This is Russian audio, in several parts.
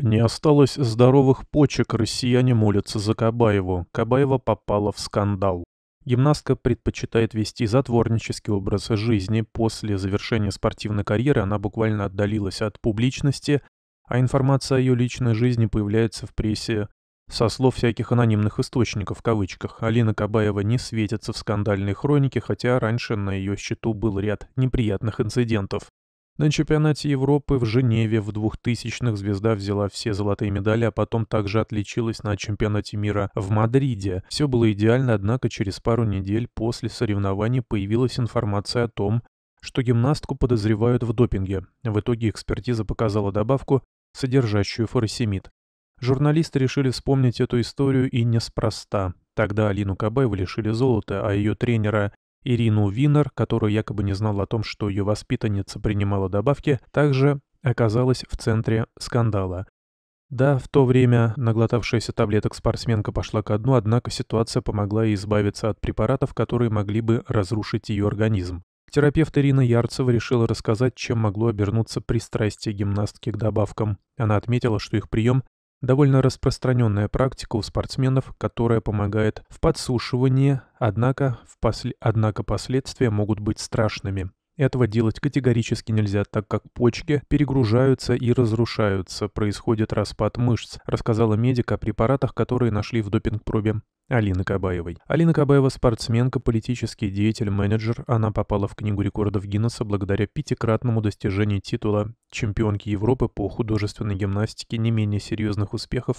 Не осталось здоровых почек россиянам улицы Закабаеву. Кабаева попала в скандал. Гимнастка предпочитает вести затворнический образ жизни. После завершения спортивной карьеры она буквально отдалилась от публичности, а информация о ее личной жизни появляется в прессе со слов всяких анонимных источников в кавычках. Алина Кабаева не светится в скандальной хронике, хотя раньше на ее счету был ряд неприятных инцидентов. На чемпионате Европы в Женеве в 2000-х звезда взяла все золотые медали, а потом также отличилась на чемпионате мира в Мадриде. Все было идеально, однако через пару недель после соревнований появилась информация о том, что гимнастку подозревают в допинге. В итоге экспертиза показала добавку, содержащую форосемид. Журналисты решили вспомнить эту историю и неспроста. Тогда Алину Кабаеву лишили золота, а ее тренера Ирину Винер, которая якобы не знала о том, что ее воспитанница принимала добавки, также оказалась в центре скандала. Да, в то время наглотавшаяся таблеток спортсменка пошла ко дну, однако ситуация помогла ей избавиться от препаратов, которые могли бы разрушить ее организм. Терапевт Ирина Ярцева решила рассказать, чем могло обернуться пристрастие гимнастки к добавкам. Она отметила, что их прием Довольно распространенная практика у спортсменов, которая помогает в подсушивании, однако, в посл... однако последствия могут быть страшными. Этого делать категорически нельзя, так как почки перегружаются и разрушаются, происходит распад мышц, рассказала медик о препаратах, которые нашли в допинг-пробе. Алины Кабаевой. Алина Кабаева – спортсменка, политический деятель, менеджер. Она попала в Книгу рекордов Гиннесса благодаря пятикратному достижению титула чемпионки Европы по художественной гимнастике не менее серьезных успехов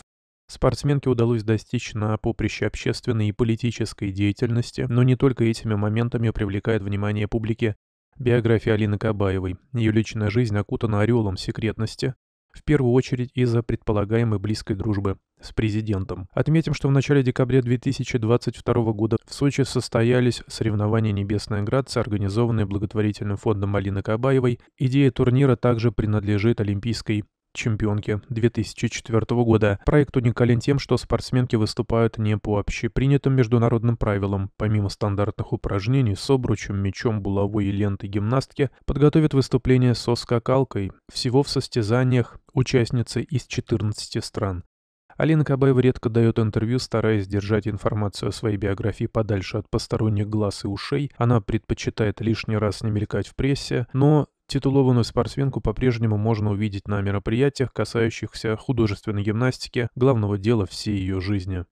Спортсменке удалось достичь на поприще общественной и политической деятельности, но не только этими моментами привлекает внимание публики Биография Алины Кабаевой. Ее личная жизнь окутана орелом секретности, в первую очередь из-за предполагаемой близкой дружбы с президентом. Отметим, что в начале декабря 2022 года в Сочи состоялись соревнования «Небесная грация», организованные благотворительным фондом Алины Кабаевой. Идея турнира также принадлежит Олимпийской чемпионки 2004 года. Проект уникален тем, что спортсменки выступают не по общепринятым международным правилам. Помимо стандартных упражнений с обручем, мечом, булавой и лентой гимнастки, подготовят выступление со скакалкой. Всего в состязаниях участницы из 14 стран. Алина Кабаева редко дает интервью, стараясь держать информацию о своей биографии подальше от посторонних глаз и ушей. Она предпочитает лишний раз не мелькать в прессе, но Титулованную спортсменку по-прежнему можно увидеть на мероприятиях, касающихся художественной гимнастики, главного дела всей ее жизни.